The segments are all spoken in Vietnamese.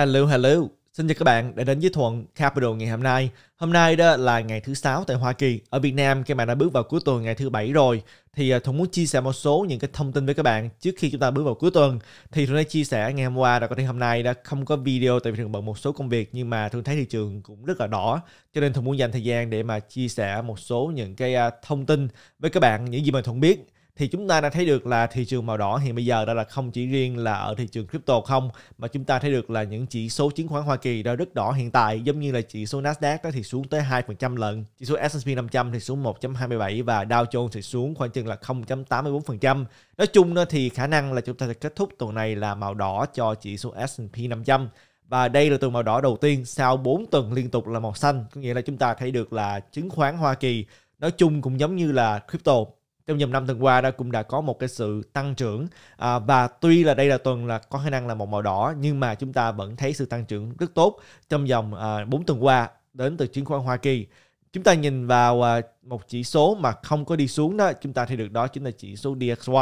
Hello, hello. Xin chào các bạn đã đến với Thuận Capital ngày hôm nay. Hôm nay đó là ngày thứ sáu tại Hoa Kỳ. Ở Việt Nam các bạn đã bước vào cuối tuần ngày thứ bảy rồi. Thì à, Thuận muốn chia sẻ một số những cái thông tin với các bạn trước khi chúng ta bước vào cuối tuần. Thì Thuận đã chia sẻ ngày hôm qua đã có thể hôm nay đã không có video tại vì Thuận bận một số công việc nhưng mà Thuận thấy thị trường cũng rất là đỏ. Cho nên Thuận muốn dành thời gian để mà chia sẻ một số những cái à, thông tin với các bạn những gì mà Thuận biết thì chúng ta đã thấy được là thị trường màu đỏ hiện bây giờ đó là không chỉ riêng là ở thị trường crypto không mà chúng ta thấy được là những chỉ số chứng khoán Hoa Kỳ đã rất đỏ hiện tại giống như là chỉ số Nasdaq đó thì xuống tới 2% lần chỉ số S&P 500 thì xuống 1.27 và Dow Jones thì xuống khoảng chừng là 0.84% nói chung đó thì khả năng là chúng ta sẽ kết thúc tuần này là màu đỏ cho chỉ số S&P 500 và đây là tuần màu đỏ đầu tiên sau 4 tuần liên tục là màu xanh có nghĩa là chúng ta thấy được là chứng khoán Hoa Kỳ nói chung cũng giống như là crypto trong vòng năm tuần qua đã cũng đã có một cái sự tăng trưởng à, và tuy là đây là tuần là có khả năng là một màu đỏ nhưng mà chúng ta vẫn thấy sự tăng trưởng rất tốt trong vòng à, 4 tuần qua đến từ chứng khoán Hoa Kỳ chúng ta nhìn vào à, một chỉ số mà không có đi xuống đó chúng ta thấy được đó chính là chỉ số DXY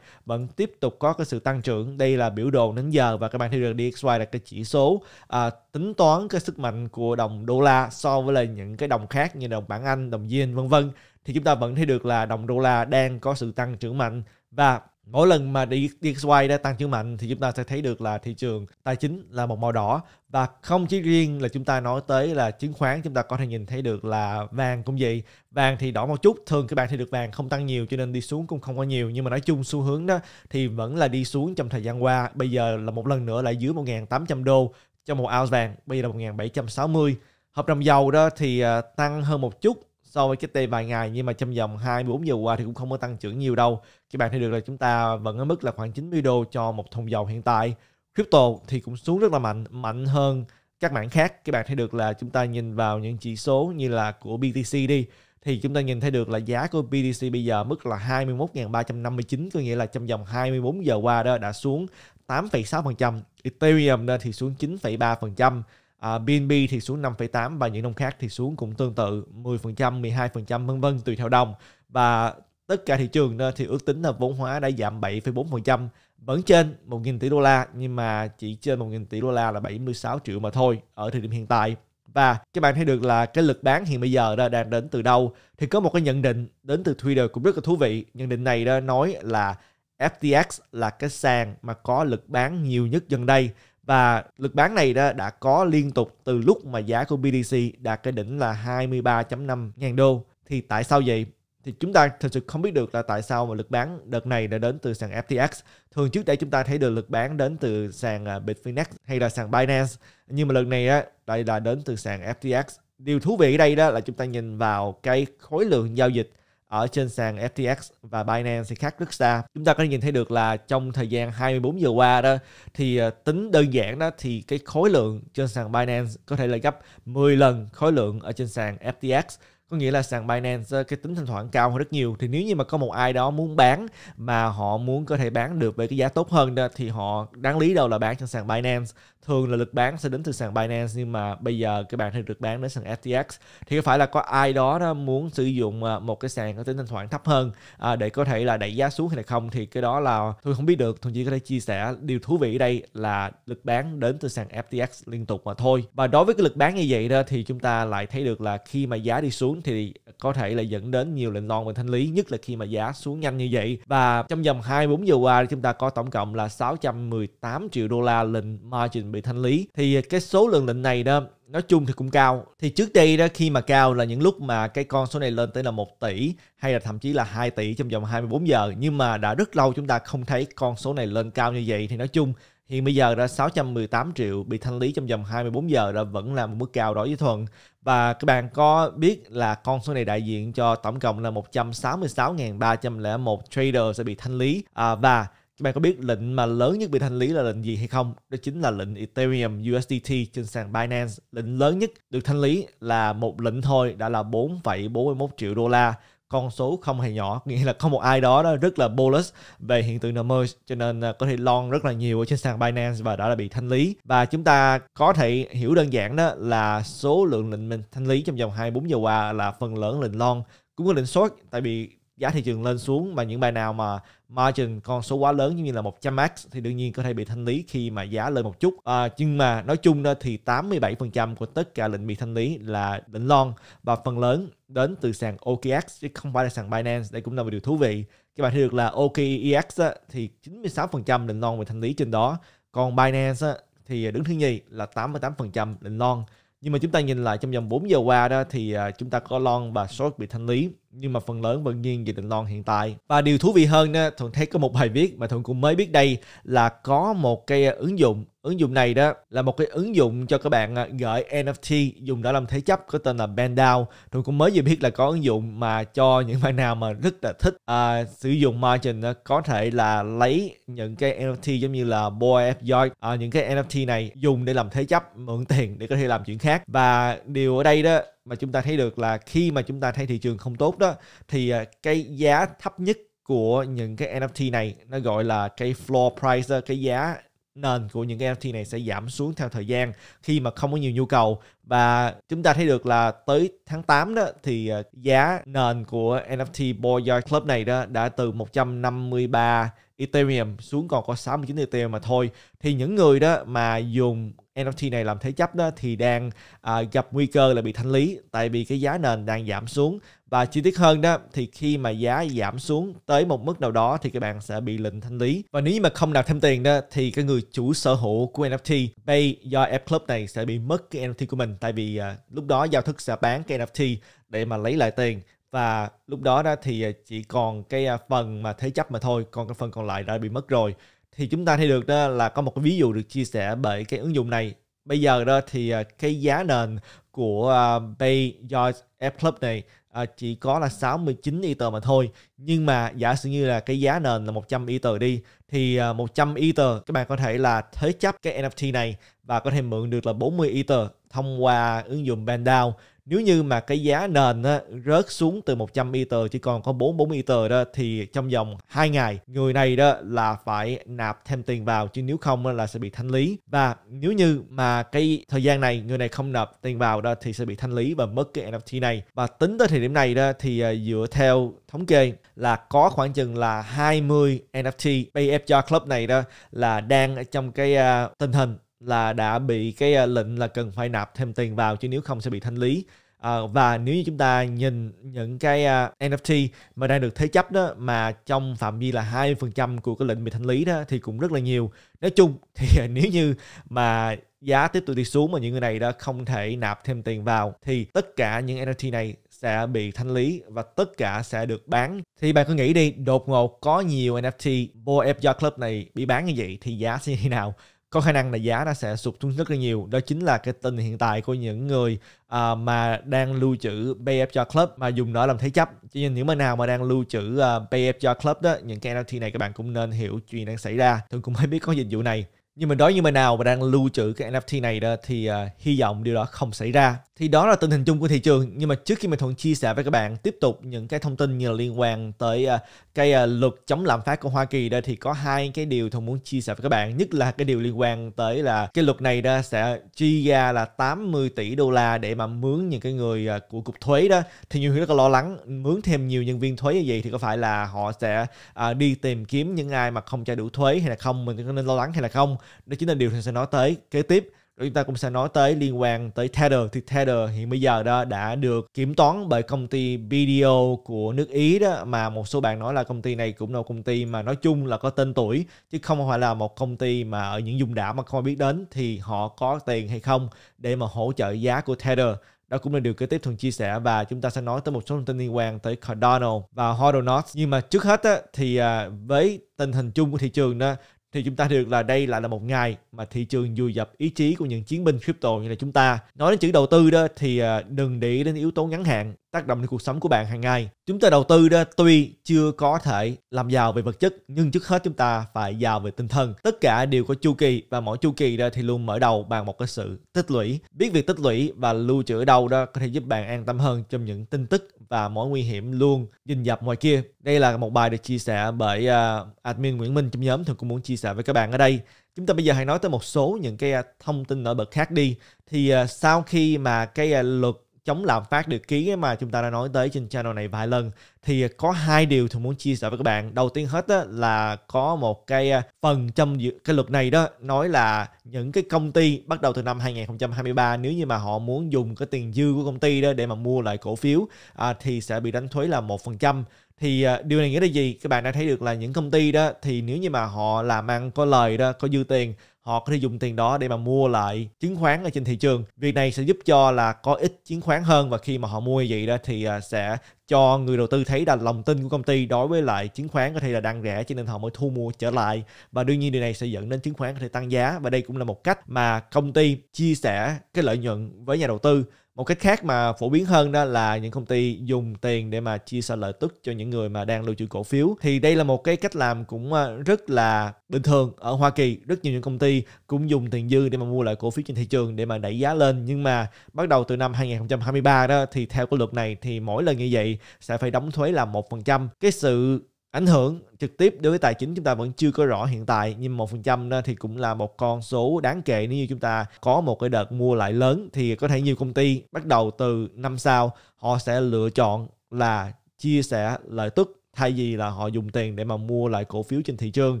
vẫn tiếp tục có cái sự tăng trưởng đây là biểu đồ đến giờ và các bạn thấy được DXY là cái chỉ số à, tính toán cái sức mạnh của đồng đô la so với là những cái đồng khác như đồng bảng Anh đồng Yên vân vân thì chúng ta vẫn thấy được là đồng đô la đang có sự tăng trưởng mạnh và mỗi lần mà DXY đã tăng trưởng mạnh thì chúng ta sẽ thấy được là thị trường tài chính là một màu đỏ và không chỉ riêng là chúng ta nói tới là chứng khoán chúng ta có thể nhìn thấy được là vàng cũng vậy vàng thì đỏ một chút thường các bạn thấy được vàng không tăng nhiều cho nên đi xuống cũng không có nhiều nhưng mà nói chung xu hướng đó thì vẫn là đi xuống trong thời gian qua bây giờ là một lần nữa lại dưới 1.800 đô cho một ounce vàng bây giờ là 1.760 hợp đồng dầu đó thì à, tăng hơn một chút so với cái t vài ngày nhưng mà trong vòng 24 giờ qua thì cũng không có tăng trưởng nhiều đâu các bạn thấy được là chúng ta vẫn ở mức là khoảng 90 đô cho một thùng dầu hiện tại crypto thì cũng xuống rất là mạnh mạnh hơn các mảng khác các bạn thấy được là chúng ta nhìn vào những chỉ số như là của BTC đi thì chúng ta nhìn thấy được là giá của BTC bây giờ mức là 21.359 có nghĩa là trong vòng 24 giờ qua đó đã xuống 8,6%, Ethereum đó thì xuống 9,3%, À, BNB thì xuống 5,8 và những đồng khác thì xuống cũng tương tự 10%, 12% vân vân tùy theo đồng và tất cả thị trường thì ước tính là vốn hóa đã giảm 7,4% vẫn trên 1.000 tỷ đô la nhưng mà chỉ trên 1.000 tỷ đô la là 76 triệu mà thôi ở thời điểm hiện tại và các bạn thấy được là cái lực bán hiện bây giờ đó đang đến từ đâu thì có một cái nhận định đến từ Twitter cũng rất là thú vị nhận định này đó nói là FTX là cái sàn mà có lực bán nhiều nhất gần đây và lực bán này đó đã có liên tục từ lúc mà giá của BTC đạt cái đỉnh là 23.5 ngàn đô. Thì tại sao vậy? Thì chúng ta thật sự không biết được là tại sao mà lực bán đợt này đã đến từ sàn FTX. Thường trước đây chúng ta thấy được lực bán đến từ sàn à, Bitfinex hay là sàn Binance. Nhưng mà lần này á, đây là đến từ sàn FTX. Điều thú vị ở đây đó là chúng ta nhìn vào cái khối lượng giao dịch ở trên sàn FTX và Binance thì khác rất xa. Chúng ta có thể nhìn thấy được là trong thời gian 24 giờ qua đó thì ờ, tính đơn giản đó thì cái khối lượng trên sàn Binance có thể là gấp 10 lần khối lượng ở trên sàn FTX có nghĩa là sàn Binance ờ, cái tính thanh khoản cao hơn rất nhiều thì nếu như mà có một ai đó muốn bán mà họ muốn có thể bán được với cái giá tốt hơn đó thì họ đáng lý đâu là bán trên sàn Binance thường là lực bán sẽ đến từ sàn Binance nhưng mà bây giờ các bạn thì được bán đến sàn FTX thì có phải là có ai đó, đó muốn sử dụng à, một cái sàn có tính thanh khoản thấp hơn à, để có thể là đẩy giá xuống hay là không thì cái đó là tôi không biết được tôi chỉ có thể chia sẻ điều thú vị ở đây là lực bán đến từ sàn FTX liên tục mà thôi và đối với cái lực bán như vậy đó thì chúng ta lại thấy được là khi mà giá đi xuống thì có thể là dẫn đến nhiều lệnh non và thanh lý nhất là khi mà giá xuống nhanh như vậy và trong vòng 24 giờ qua chúng ta có tổng cộng là 618 triệu đô la lệnh margin bị thanh lý thì cái số lượng lệnh này đó nói chung thì cũng cao thì trước đây đó khi mà cao là những lúc mà cái con số này lên tới là 1 tỷ hay là thậm chí là 2 tỷ trong vòng 24 giờ nhưng mà đã rất lâu chúng ta không thấy con số này lên cao như vậy thì nói chung Hiện bây giờ đã 618 triệu bị thanh lý trong vòng 24 giờ là vẫn là một mức cao đối với Thuận. Và các bạn có biết là con số này đại diện cho tổng cộng là 166.301 trader sẽ bị thanh lý. À, và các bạn có biết lệnh mà lớn nhất bị thanh lý là lệnh gì hay không? Đó chính là lệnh Ethereum USDT trên sàn Binance. Lệnh lớn nhất được thanh lý là một lệnh thôi đã là 4,41 triệu đô la. Con số không hề nhỏ, nghĩa là không một ai đó, đó rất là bullish về hiện tượng merge cho nên à, có thể lon rất là nhiều ở trên sàn Binance và đó là bị thanh lý. Và chúng ta có thể hiểu đơn giản đó là số lượng lệnh mình thanh lý trong vòng 24 giờ qua là phần lớn lệnh lon cũng có lệnh short tại vì giá thị trường lên xuống mà những bài nào mà margin con số quá lớn như là 100 max thì đương nhiên có thể bị thanh lý khi mà giá lên một chút à, nhưng mà nói chung đó thì 87% của tất cả lệnh bị thanh lý là lệnh long và phần lớn đến từ sàn OKX chứ không phải là sàn Binance đây cũng là một điều thú vị các bạn thấy được là OKEX á, thì 96% lệnh long bị thanh lý trên đó còn Binance á, thì đứng thứ nhì là 88% lệnh long nhưng mà chúng ta nhìn lại trong vòng 4 giờ qua đó thì à, chúng ta có long và short bị thanh lý nhưng mà phần lớn vẫn nghiêng về tình non hiện tại. Và điều thú vị hơn đó, Thuận thấy có một bài viết mà Thuận cũng mới biết đây là có một cái ứng dụng ứng dụng này đó là một cái ứng dụng cho các bạn à, gửi NFT dùng để làm thế chấp có tên là Bandao Tôi cũng mới vừa biết là có ứng dụng mà cho những bạn nào mà rất là thích à, sử dụng margin có thể là lấy những cái NFT giống như là Boy F Joy, à, những cái NFT này dùng để làm thế chấp mượn tiền để có thể làm chuyện khác. Và điều ở đây đó mà chúng ta thấy được là khi mà chúng ta thấy thị trường không tốt đó thì à, cái giá thấp nhất của những cái NFT này nó gọi là cái floor price cái giá nền của những cái NFT này sẽ giảm xuống theo thời gian khi mà không có nhiều nhu cầu và chúng ta thấy được là tới tháng 8 đó thì ờ, giá nền của NFT Boy Yacht Club này đó đã từ 153 Ethereum xuống còn có 69 Ethereum mà thôi thì những người đó mà dùng NFT này làm thế chấp đó thì đang à, gặp nguy cơ là bị thanh lý tại vì cái giá nền đang giảm xuống và chi tiết hơn đó thì khi mà giá giảm xuống tới một mức nào đó thì các bạn sẽ bị lệnh thanh lý và nếu như mà không nạp thêm tiền đó thì cái người chủ sở hữu của NFT bay do App Club này sẽ bị mất cái NFT của mình tại vì à, lúc đó giao thức sẽ bán cái NFT để mà lấy lại tiền và lúc đó đó thì à, chỉ còn cái à, phần mà thế chấp mà thôi còn cái phần còn lại đã bị mất rồi thì chúng ta thấy được đó là có một cái ví dụ được chia sẻ bởi cái ứng dụng này bây giờ đó thì à, cái giá nền của Bay Joy App Club này Ờ, chỉ có là 69 Ether mà thôi. Nhưng mà giả sử như là cái giá nền là 100 Ether đi thì à, ờ, 100 Ether các bạn có thể là thế chấp cái NFT này và có thể mượn được là 40 Ether thông qua ứng dụng Bandao nếu như mà cái giá nền á, rớt xuống từ 100 Ether chỉ còn có 44 4 Ether đó thì trong vòng 2 ngày người này đó là phải nạp thêm tiền vào chứ nếu không là sẽ bị thanh lý và nếu như mà cái thời gian này người này không nạp tiền vào đó thì sẽ bị thanh lý và mất cái NFT này và tính tới thời điểm này đó thì à, dựa theo thống kê là có khoảng chừng là 20 NFT PFJ Club này đó là đang trong cái uh, tình hình là đã bị cái ờ, lệnh là cần phải nạp thêm tiền vào chứ nếu không sẽ bị thanh lý à, và nếu như chúng ta nhìn những cái ờ, NFT mà đang được thế chấp đó mà trong phạm vi là 2% của cái lệnh bị thanh lý đó thì cũng rất là nhiều nói chung thì nếu như mà giá tiếp tục đi xuống mà những người này đã không thể nạp thêm tiền vào thì tất cả những NFT này sẽ bị thanh lý và tất cả sẽ được bán. Thì bạn cứ nghĩ đi, đột ngột có nhiều NFT Board App Club này bị bán như vậy thì giá sẽ như thế nào? có khả năng là giá nó sẽ sụt xuống rất là nhiều đó chính là cái tình hiện tại của những người uh, mà đang lưu trữ cho Club mà dùng nó làm thế chấp cho nên nếu mà nào mà đang lưu trữ uh, cho Club đó những cái NFT này các bạn cũng nên hiểu chuyện đang xảy ra tôi cũng mới biết có dịch vụ này nhưng mà đối như mình nào mà đang lưu trữ cái NFT này đó thì uh, hy vọng điều đó không xảy ra. Thì đó là tình hình chung của thị trường. Nhưng mà trước khi mình thuận chia sẻ với các bạn tiếp tục những cái thông tin như là liên quan tới uh, cái uh, luật chống lạm phát của Hoa Kỳ đó thì có hai cái điều thuận muốn chia sẻ với các bạn. Nhất là cái điều liên quan tới là cái luật này đó sẽ chi ra là 80 tỷ đô la để mà mướn những cái người uh, của cục thuế đó. Thì nhiều người rất là lo lắng mướn thêm nhiều nhân viên thuế như vậy thì có phải là họ sẽ uh, đi tìm kiếm những ai mà không trả đủ thuế hay là không mình có nên lo lắng hay là không? đó chính là điều mình sẽ nói tới kế tiếp rồi chúng ta cũng sẽ nói tới liên quan tới Tether thì Tether hiện bây giờ đó đã được kiểm toán bởi công ty BDO của nước Ý đó mà một số bạn nói là công ty này cũng là công ty mà nói chung là có tên tuổi chứ không phải là một công ty mà ở những vùng đảo mà không ai biết đến thì họ có tiền hay không để mà hỗ trợ giá của Tether đó cũng là điều kế tiếp thường chia sẻ và chúng ta sẽ nói tới một số thông tin liên quan tới Cardano và Hodl Notes. Nhưng mà trước hết á, thì à, với tình hình chung của thị trường đó thì chúng ta được là đây lại là một ngày mà thị trường dùi dập ý chí của những chiến binh crypto như là chúng ta nói đến chữ đầu tư đó thì à, đừng để đến yếu tố ngắn hạn tác động đến cuộc sống của bạn hàng ngày. Chúng ta đầu tư đó tuy chưa có thể làm giàu về vật chất nhưng trước hết chúng ta phải giàu về tinh thần. Tất cả đều có chu kỳ và mỗi chu kỳ đó thì luôn mở đầu bằng một cái sự tích lũy. Biết việc tích lũy và lưu trữ đâu đó có thể giúp bạn an tâm hơn trong những tin tức và mối nguy hiểm luôn dình dập ngoài kia. Đây là một bài được chia sẻ bởi uh, admin Nguyễn Minh trong nhóm thường cũng muốn chia sẻ với các bạn ở đây. Chúng ta bây giờ hãy nói tới một số những cái à, thông tin nổi bật khác đi. Thì uh, sau khi mà cái uh, luật chống lạm phát được ký mà chúng ta đã nói tới trên channel này vài lần thì có hai điều tôi muốn chia sẻ với các bạn đầu tiên hết là có một cái à, phần trong cái luật này đó nói là những cái công ty bắt đầu từ năm 2023 nếu như mà họ muốn dùng cái tiền dư của công ty đó để mà mua lại cổ phiếu à, thì sẽ bị đánh thuế là một phần trăm thì à, điều này nghĩa là gì các bạn đã thấy được là những công ty đó thì nếu như mà họ làm ăn có lời đó có dư tiền họ có thể dùng tiền đó để mà mua lại chứng khoán ở trên thị trường việc này sẽ giúp cho là có ít chứng khoán hơn và khi mà họ mua như vậy đó thì à, sẽ cho người đầu tư thấy là lòng tin của công ty đối với lại chứng khoán có thể là đang rẻ cho nên họ mới thu mua trở lại và đương nhiên điều này sẽ dẫn đến chứng khoán có thể tăng giá và đây cũng là một cách mà công ty chia sẻ cái lợi nhuận với nhà đầu tư một cách khác mà phổ biến hơn đó là những công ty dùng tiền để mà chia sẻ lợi tức cho những người mà đang lưu trữ cổ phiếu thì đây là một cái cách làm cũng ờ, rất là bình thường ở Hoa Kỳ rất nhiều những công ty cũng dùng tiền dư để mà mua lại cổ phiếu trên thị trường để mà đẩy giá lên nhưng mà bắt đầu từ năm 2023 đó thì theo cái luật này thì mỗi lần như vậy sẽ phải đóng thuế là một phần trăm Cái sự ảnh hưởng trực tiếp đối với tài chính chúng ta vẫn chưa có rõ hiện tại nhưng một phần trăm thì cũng là một con số đáng kể nếu như chúng ta có một cái đợt mua lại lớn thì có thể nhiều công ty bắt đầu từ năm sau họ sẽ lựa chọn là chia sẻ lợi tức thay vì là họ dùng tiền để mà mua lại cổ phiếu trên thị trường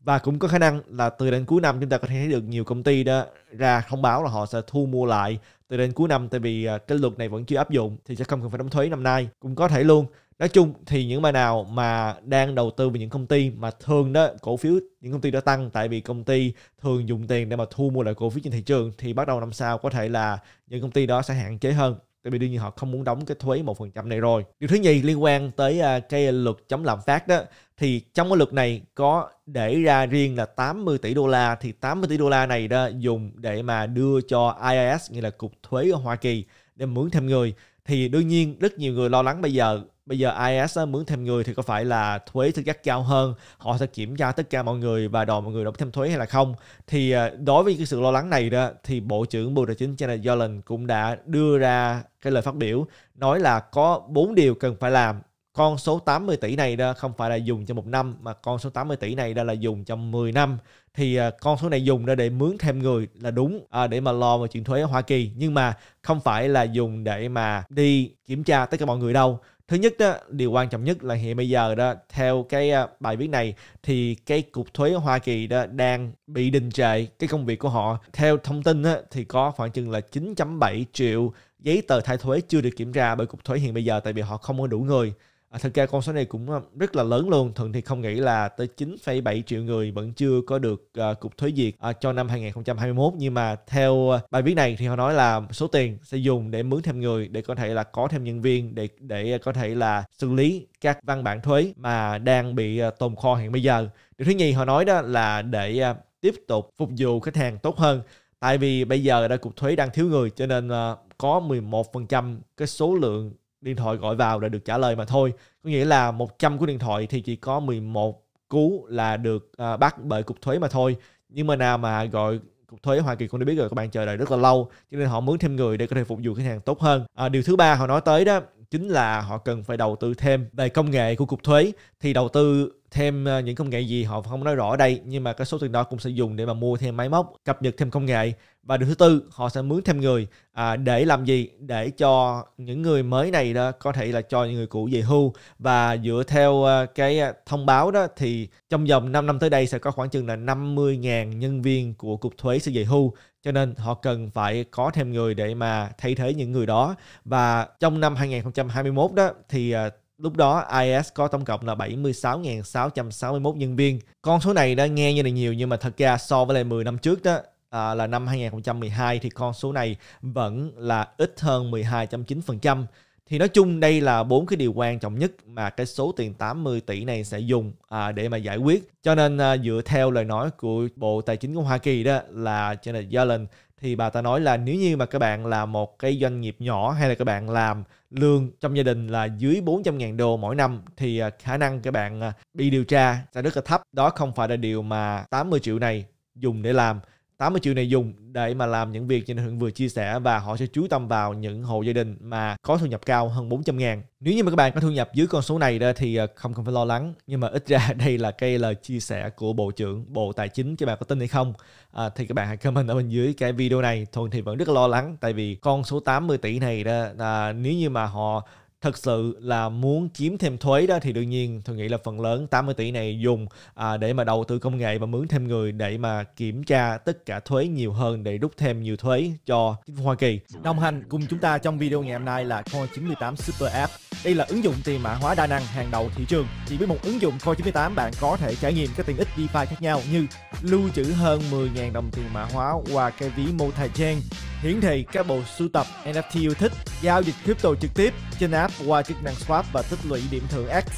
và cũng có khả năng là từ đến cuối năm chúng ta có thể thấy được nhiều công ty đó ra thông báo là họ sẽ thu mua lại từ đến cuối năm tại vì à, cái luật này vẫn chưa áp dụng thì sẽ không cần phải đóng thuế năm nay cũng có thể luôn nói chung thì những bài nào mà đang đầu tư vào những công ty mà thường đó cổ phiếu những công ty đó tăng tại vì công ty thường dùng tiền để mà thu mua lại cổ phiếu trên thị trường thì bắt đầu năm sau có thể là những công ty đó sẽ hạn chế hơn tại vì đương nhiên họ không muốn đóng cái thuế một phần trăm này rồi điều thứ nhì liên quan tới à, cái luật chống lạm phát đó thì trong cái luật này có để ra riêng là 80 tỷ đô la thì 80 tỷ đô la này đó dùng để mà đưa cho IRS nghĩa là cục thuế ở Hoa Kỳ để mướn thêm người thì đương nhiên rất nhiều người lo lắng bây giờ bây giờ IS mướn thêm người thì có phải là thuế thực chất cao hơn họ sẽ kiểm tra tất cả mọi người và đòi mọi người đóng thêm thuế hay là không thì à, đối với cái sự lo lắng này đó thì Bộ trưởng Bộ Tài chính Janet Yellen cũng đã đưa ra cái lời phát biểu nói là có bốn điều cần phải làm con số 80 tỷ này đó không phải là dùng cho một năm mà con số 80 tỷ này đó là dùng cho 10 năm thì à, con số này dùng để mướn thêm người là đúng à, để mà lo về chuyện thuế ở Hoa Kỳ nhưng mà không phải là dùng để mà đi kiểm tra tất cả mọi người đâu thứ nhất đó điều quan trọng nhất là hiện bây giờ đó theo cái à, bài viết này thì cái cục thuế ở Hoa Kỳ đó đang bị đình trệ cái công việc của họ theo thông tin đó, thì có khoảng chừng là 9.7 triệu giấy tờ thay thuế chưa được kiểm tra bởi cục thuế hiện bây giờ tại vì họ không có đủ người À, thật ra con số này cũng à, rất là lớn luôn. thường thì không nghĩ là tới 9,7 triệu người vẫn chưa có được uh, cục thuế diệt uh, à, cho năm 2021 nhưng mà theo bài viết này thì họ nói là số tiền sẽ dùng để mướn thêm người để có thể là có thêm nhân viên để để có thể là xử lý các văn bản thuế mà đang bị tồn kho hiện bây giờ. Điều thứ nhì họ nói đó là để uh, tiếp tục phục vụ khách hàng tốt hơn tại vì bây giờ đã cục thuế đang thiếu người cho nên uh, có 11% cái số lượng điện thoại gọi vào đã được trả lời mà thôi. Có nghĩa là 100 cú điện thoại thì chỉ có 11 cú là được uh, bắt bởi cục thuế mà thôi. Nhưng mà nào mà gọi cục thuế Hoa Kỳ cũng đã biết rồi các bạn chờ đợi rất là lâu cho nên họ muốn thêm người để có thể phục vụ khách hàng tốt hơn à, điều thứ ba họ nói tới đó chính là họ cần phải đầu tư thêm về công nghệ của cục thuế thì đầu tư thêm ờ, những công nghệ gì họ không nói rõ ở đây nhưng mà cái số tiền đó cũng sẽ dùng để mà mua thêm máy móc cập nhật thêm công nghệ và điều thứ tư họ sẽ mướn thêm người à, để làm gì để cho những người mới này đó có thể là cho những người cũ về hưu và dựa theo ờ, cái ờ, thông báo đó thì trong vòng 5 năm tới đây sẽ có khoảng chừng là 50.000 nhân viên của cục thuế sẽ về hưu cho nên họ cần phải có thêm người để mà thay thế những người đó và trong năm 2021 đó thì Lúc đó IS có tổng cộng là 76.661 nhân viên. Con số này đã nghe như là nhiều nhưng mà thật ra so với lại 10 năm trước đó à, là năm 2012 thì con số này vẫn là ít hơn 12.9%. Thì nói chung đây là bốn cái điều quan trọng nhất mà cái số tiền 80 tỷ này sẽ dùng à, để mà giải quyết. Cho nên à, dựa theo lời nói của Bộ Tài chính của Hoa Kỳ đó là Janet Yellen thì bà ta nói là nếu như mà các bạn là một cái doanh nghiệp nhỏ hay là các bạn làm lương trong gia đình là dưới 400.000 đô mỗi năm thì à, khả năng các bạn à, bị điều tra sẽ rất là thấp. Đó không phải là điều mà 80 triệu này dùng để làm 80 triệu này dùng để mà làm những việc như Hưng vừa chia sẻ và họ sẽ chú tâm vào những hộ gia đình mà có thu nhập cao hơn 400 ngàn. Nếu như mà các bạn có thu nhập dưới con số này đó thì ờ, không cần phải lo lắng. Nhưng mà ít ra đây là cái lời chia sẻ của Bộ trưởng Bộ Tài chính các bạn có tin hay không? À, thì các bạn hãy comment ở bên dưới cái video này. Thuần thì vẫn rất là lo lắng tại vì con số 80 tỷ này đó là nếu như mà họ thật sự là muốn kiếm thêm thuế đó thì đương nhiên tôi nghĩ là phần lớn 80 tỷ này dùng à, để mà đầu tư công nghệ và mướn thêm người để mà kiểm tra tất cả thuế nhiều hơn để rút thêm nhiều thuế cho Hoa Kỳ. Đồng hành cùng chúng ta trong video ngày hôm nay là Core 98 Super App. Đây là ứng dụng tiền mã hóa đa năng hàng đầu thị trường. Chỉ với một ứng dụng Core 98 bạn có thể trải nghiệm các tiện ích DeFi khác nhau như lưu trữ hơn 10.000 đồng tiền mã hóa qua cái ví multi chain hiển thị các bộ sưu tập NFT yêu thích, giao dịch crypto trực tiếp trên app qua chức năng swap và tích lũy điểm thưởng X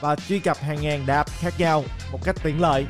và truy cập hàng ngàn đạp khác nhau một cách tiện lợi.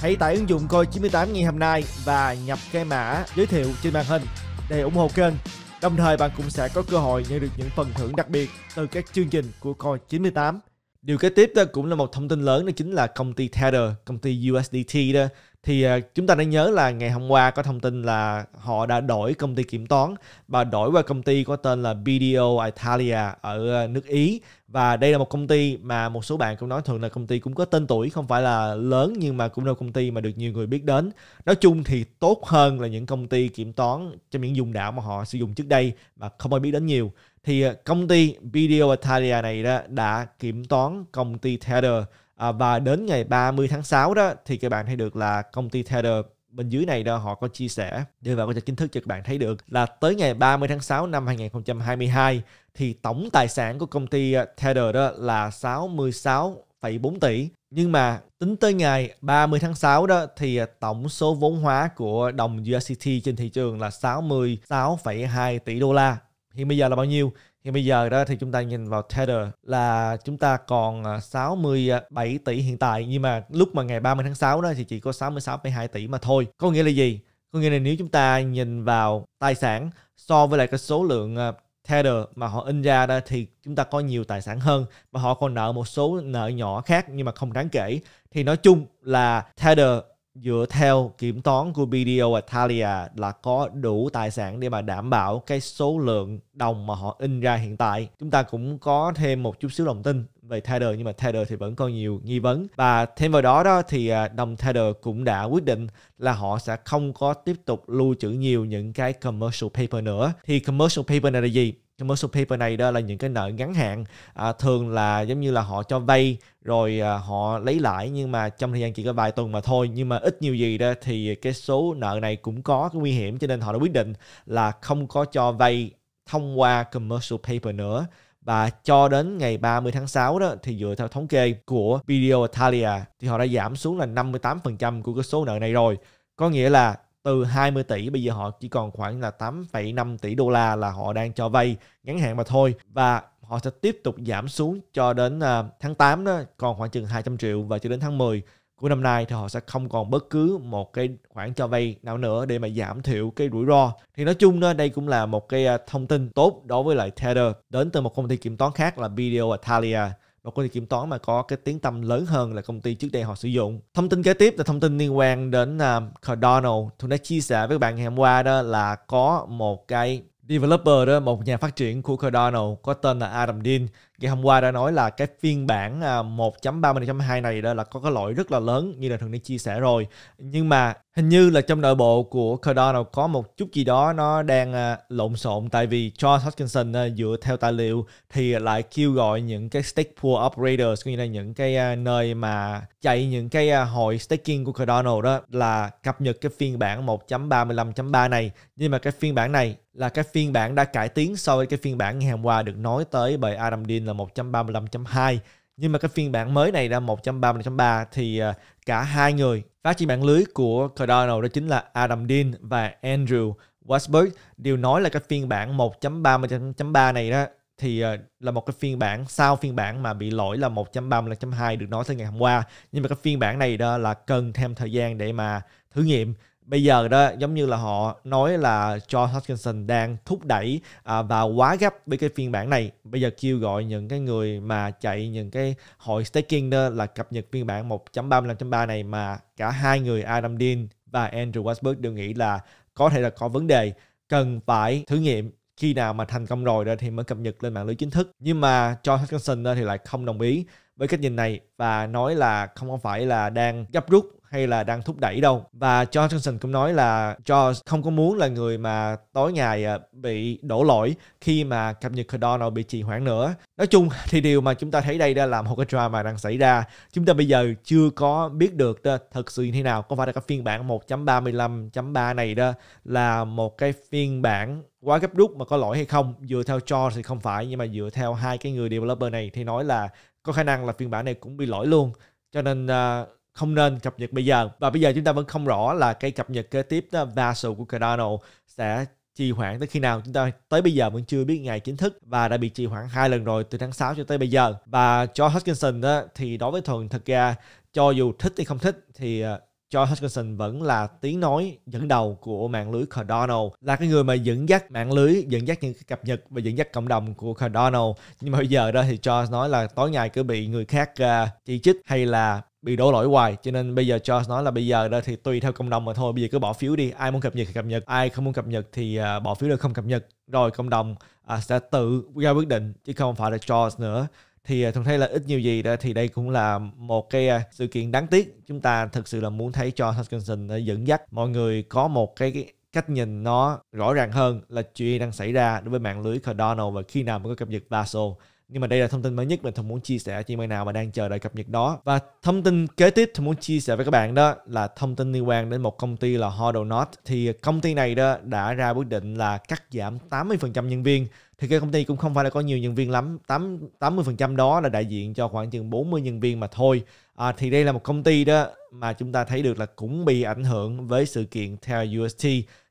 Hãy tải ứng dụng Coi 98 ngày hôm nay và nhập cái mã giới thiệu trên màn hình để ủng hộ kênh. Đồng thời bạn cũng sẽ có cơ hội nhận được những phần thưởng đặc biệt từ các chương trình của Coi 98. Điều kế tiếp đó cũng là một thông tin lớn đó chính là công ty Tether, công ty USDT đó thì à, chúng ta đã nhớ là ngày hôm qua có thông tin là họ đã đổi công ty kiểm toán và đổi qua công ty có tên là BDO Italia ở à, nước Ý và đây là một công ty mà một số bạn cũng nói thường là công ty cũng có tên tuổi không phải là lớn nhưng mà cũng là công ty mà được nhiều người biết đến nói chung thì tốt hơn là những công ty kiểm toán trong những vùng đảo mà họ sử dụng trước đây mà không ai biết đến nhiều thì à, công ty BDO Italia này đã, kiểm toán công ty Tether à, và đến ngày 30 tháng 6 đó thì các bạn thấy được là công ty Tether bên dưới này đó họ có chia sẻ đưa vào cái chính thức cho các bạn thấy được là tới ngày 30 tháng 6 năm 2022 thì tổng tài sản của công ty à, Tether đó là 66,4 tỷ nhưng mà tính tới ngày 30 tháng 6 đó thì à, tổng số vốn hóa của đồng USDT trên thị trường là 66,2 tỷ đô la. Hiện bây giờ là bao nhiêu? Thì bây giờ đó thì chúng ta nhìn vào Tether là chúng ta còn 67 à, tỷ hiện tại nhưng mà lúc mà ngày 30 tháng 6 đó thì chỉ có 66,2 tỷ mà thôi. Có nghĩa là gì? Có nghĩa là nếu chúng ta nhìn vào tài sản so với lại cái số lượng à, Tether mà họ in ra đó thì chúng ta có nhiều tài sản hơn và họ còn nợ một số nợ nhỏ khác nhưng mà không đáng kể. Thì nói chung là Tether dựa theo kiểm toán của BDO Italia là có đủ tài sản để mà đảm bảo cái số lượng đồng mà họ in ra hiện tại. Chúng ta cũng có thêm một chút xíu đồng tin về Tether nhưng mà Tether thì vẫn còn nhiều nghi vấn và thêm vào đó đó thì à, đồng Tether cũng đã quyết định là họ sẽ không có tiếp tục lưu trữ nhiều những cái commercial paper nữa. Thì commercial paper này là gì? commercial paper này đó là những cái nợ ngắn hạn à, thường là giống như là họ cho vay rồi à, họ lấy lãi nhưng mà trong thời gian chỉ có vài tuần mà thôi nhưng mà ít nhiều gì đó thì cái số nợ này cũng có cái nguy hiểm cho nên họ đã quyết định là không có cho vay thông qua commercial paper nữa và cho đến ngày 30 tháng 6 đó thì dựa theo thống kê của Video Italia thì họ đã giảm xuống là 58% của cái số nợ này rồi. Có nghĩa là từ 20 tỷ bây giờ họ chỉ còn khoảng là 8,5 tỷ đô la là họ đang cho vay ngắn hạn mà thôi và họ sẽ tiếp tục giảm xuống cho đến à, tháng 8 đó còn khoảng chừng 200 triệu và cho đến tháng 10 của năm nay thì họ sẽ không còn bất cứ một cái khoản cho vay nào nữa để mà giảm thiểu cái rủi ro. Thì nói chung đó, đây cũng là một cái à, thông tin tốt đối với lại Tether đến từ một công ty kiểm toán khác là BDO Italia một công ty kiểm toán mà có cái tiếng tăm lớn hơn là công ty trước đây họ sử dụng thông tin kế tiếp là thông tin liên quan đến um, Cardano tôi đã chia sẻ với các bạn ngày hôm qua đó là có một cái developer đó một nhà phát triển của Cardano có tên là Adam Dean Ngày hôm qua đã nói là cái phiên bản 1.30.2 à, này đó là có cái lỗi rất là lớn như là thường đã chia sẻ rồi. Nhưng mà hình như là trong nội bộ của Cardano có một chút gì đó nó đang à, lộn xộn tại vì Charles Hoskinson à, dựa theo tài liệu thì lại kêu gọi những cái stake pool operators cũng như là những cái nơi mà chạy những cái hội staking của Cardano đó là cập nhật cái phiên bản 1.35.3 này nhưng mà cái phiên bản này là cái phiên bản đã cải tiến so với cái phiên bản ngày hôm qua được nói tới bởi Adam Dean là 135.2 nhưng mà cái phiên bản mới này là 135.3 thì à, cả hai người phát triển bản lưới của Cardano đó chính là Adam Dean và Andrew Wasberg đều nói là cái phiên bản 1.30.3 này đó thì à, là một cái phiên bản sau phiên bản mà bị lỗi là 1.30.2 được nói tới ngày hôm qua nhưng mà cái phiên bản này đó là cần thêm thời gian để mà thử nghiệm bây giờ đó giống như là họ nói là George Hutchinson đang thúc đẩy à, và quá gấp với cái phiên bản này bây giờ kêu gọi những cái người mà chạy những cái hội staking đó là cập nhật phiên bản 1.35.3 này mà cả hai người Adam Dean và Andrew Westbrook đều nghĩ là có thể là có vấn đề cần phải thử nghiệm khi nào mà thành công rồi đó thì mới cập nhật lên mạng lưới chính thức nhưng mà George Hutchinson thì lại không đồng ý với cách nhìn này và nói là không phải là đang gấp rút hay là đang thúc đẩy đâu và John Johnson cũng nói là George không có muốn là người mà tối ngày à, bị đổ lỗi khi mà cập nhật Cardano bị trì hoãn nữa nói chung thì điều mà chúng ta thấy đây đã là một cái drama đang xảy ra chúng ta bây giờ chưa có biết được đó, thật sự như thế nào có phải là cái phiên bản 1.35.3 này đó là một cái phiên bản quá gấp rút mà có lỗi hay không dựa theo cho thì không phải nhưng mà dựa theo hai cái người developer này thì nói là có khả năng là phiên bản này cũng bị lỗi luôn cho nên uh, không nên cập nhật bây giờ và bây giờ chúng ta vẫn không rõ là cái cập nhật kế tiếp đó, Vassal của Cardano sẽ trì hoãn tới khi nào chúng ta tới bây giờ vẫn chưa biết ngày chính thức và đã bị trì hoãn hai lần rồi từ tháng 6 cho tới bây giờ và cho Hutchinson đó, thì đối với thuần thật ra cho dù thích hay không thích thì cho ờ, Hutchinson vẫn là tiếng nói dẫn đầu của mạng lưới Cardano, là cái người mà dẫn dắt mạng lưới, dẫn dắt những cái cập nhật và dẫn dắt cộng đồng của Cardano. Nhưng mà bây giờ đó thì cho nói là tối ngày cứ bị người khác uh, chỉ trích hay là bị đổ lỗi hoài cho nên bây giờ Charles nói là bây giờ đó thì tùy theo cộng đồng mà thôi bây giờ cứ bỏ phiếu đi ai muốn cập nhật thì cập nhật ai không muốn cập nhật thì uh, bỏ phiếu được không cập nhật rồi cộng đồng uh, sẽ tự ra quyết định chứ không phải là Charles nữa thì uh, thường thấy là ít nhiều gì đó thì đây cũng là một cái uh, sự kiện đáng tiếc chúng ta thực sự là muốn thấy Charles Hoskinson uh, dẫn dắt mọi người có một cái, cái cách nhìn nó rõ ràng hơn là chuyện đang xảy ra đối với mạng lưới Cardano và khi nào mới có cập nhật Basel nhưng mà đây là thông tin mới nhất mình thường muốn chia sẻ cho bạn nào mà đang chờ đợi cập nhật đó và thông tin kế tiếp tôi muốn chia sẻ với các bạn đó là thông tin liên quan đến một công ty là Hodl Not thì công ty này đó đã ra quyết định là cắt giảm 80% nhân viên thì cái công ty cũng không phải là có nhiều nhân viên lắm 8, 80% đó là đại diện cho khoảng chừng 40 nhân viên mà thôi à, thì đây là một công ty đó mà chúng ta thấy được là cũng bị ảnh hưởng với sự kiện theo UST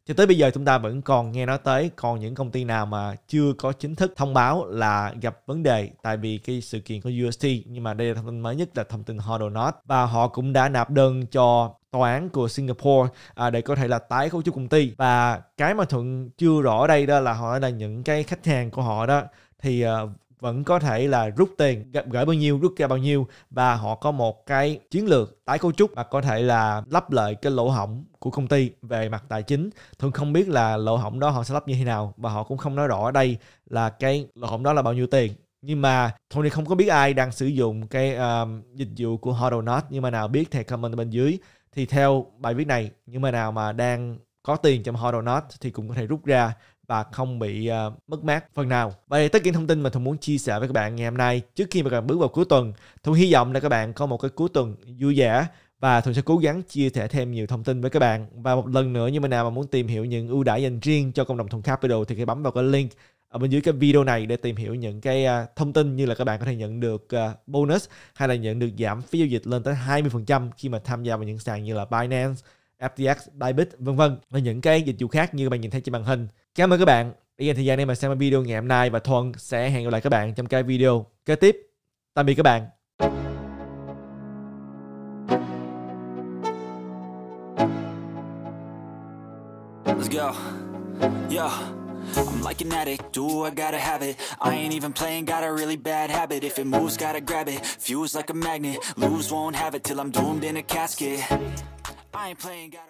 cho tới bây giờ chúng ta vẫn còn nghe nói tới còn những công ty nào mà chưa có chính thức thông báo là gặp vấn đề tại vì cái sự kiện của UST nhưng mà đây là thông tin mới nhất là thông tin hot or not và họ cũng đã nạp đơn cho tòa án của Singapore à, để có thể là tái cấu trúc công ty và cái mà thuận chưa rõ đây đó là họ là những cái khách hàng của họ đó thì uh, vẫn có thể là rút tiền gửi bao nhiêu rút ra bao nhiêu và họ có một cái chiến lược tái cấu trúc và có thể là lắp lại cái lỗ hỏng của công ty về mặt tài chính thường không biết là lỗ hỏng đó họ sẽ lắp như thế nào và họ cũng không nói rõ ở đây là cái lỗ hỏng đó là bao nhiêu tiền nhưng mà Tony không có biết ai đang sử dụng cái um, dịch vụ của Hodonot nhưng mà nào biết thì comment bên dưới thì theo bài viết này nhưng mà nào mà đang có tiền trong Hodonot thì cũng có thể rút ra và không bị uh, mất mát phần nào. Vậy tất cả thông tin mà Thuận muốn chia sẻ với các bạn ngày hôm nay trước khi mà các bạn bước vào cuối tuần. Thuận hy vọng là các bạn có một cái cuối tuần vui vẻ và Thuận sẽ cố gắng chia sẻ thêm nhiều thông tin với các bạn. Và một lần nữa như mà nào mà muốn tìm hiểu những ưu đãi dành riêng cho cộng đồng Thuận Capital thì hãy bấm vào cái link ở bên dưới cái video này để tìm hiểu những cái ờ, thông tin như là các bạn có thể nhận được ờ, bonus hay là nhận được giảm phí giao dịch lên tới 20% khi mà tham gia vào những sàn như là Binance FTX, Bybit, vân vân và những cái dịch vụ khác như các bạn nhìn thấy trên màn hình. Cảm ơn các bạn đã dành thời gian để mà xem video ngày hôm nay và Thuận sẽ hẹn gặp lại các bạn trong cái video kế tiếp. Tạm biệt các bạn. Let's go. Yeah. I'm like an addict, do I gotta have it I ain't even playing, got a really bad habit If it moves, gotta grab it, fuse like a magnet Lose, won't have it till I'm doomed in a casket I ain't playing, got